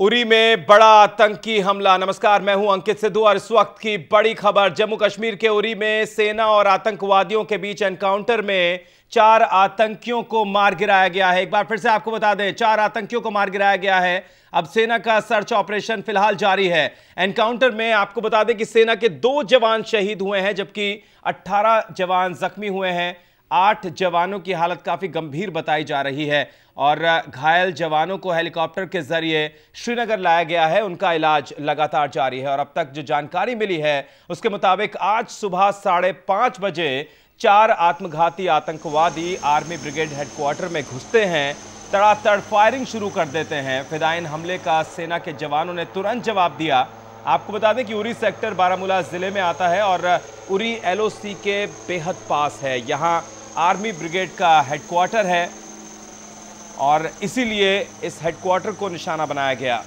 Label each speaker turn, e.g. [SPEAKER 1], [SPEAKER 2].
[SPEAKER 1] उरी में बड़ा आतंकी हमला नमस्कार मैं हूं अंकित सिद्धू और इस वक्त की बड़ी खबर जम्मू कश्मीर के उरी में सेना और आतंकवादियों के बीच एनकाउंटर में चार आतंकियों को मार गिराया गया है एक बार फिर से आपको बता दें चार आतंकियों को मार गिराया गया है अब सेना का सर्च ऑपरेशन फिलहाल जारी है एनकाउंटर में आपको बता दें कि सेना के दो जवान शहीद हुए हैं जबकि अट्ठारह जवान जख्मी हुए हैं आठ जवानों की हालत काफ़ी गंभीर बताई जा रही है और घायल जवानों को हेलीकॉप्टर के जरिए श्रीनगर लाया गया है उनका इलाज लगातार जारी है और अब तक जो जानकारी मिली है उसके मुताबिक आज सुबह साढ़े पाँच बजे चार आत्मघाती आतंकवादी आर्मी ब्रिगेड हेडक्वार्टर में घुसते हैं तड़ातड़ फायरिंग शुरू कर देते हैं फिदायन हमले का सेना के जवानों ने तुरंत जवाब दिया आपको बता दें कि उरी सेक्टर बारामूला ज़िले में आता है और उरी एलओसी के बेहद पास है यहाँ आर्मी ब्रिगेड का हेडक्वार्टर है और इसीलिए इस हेडक्वार्टर को निशाना बनाया गया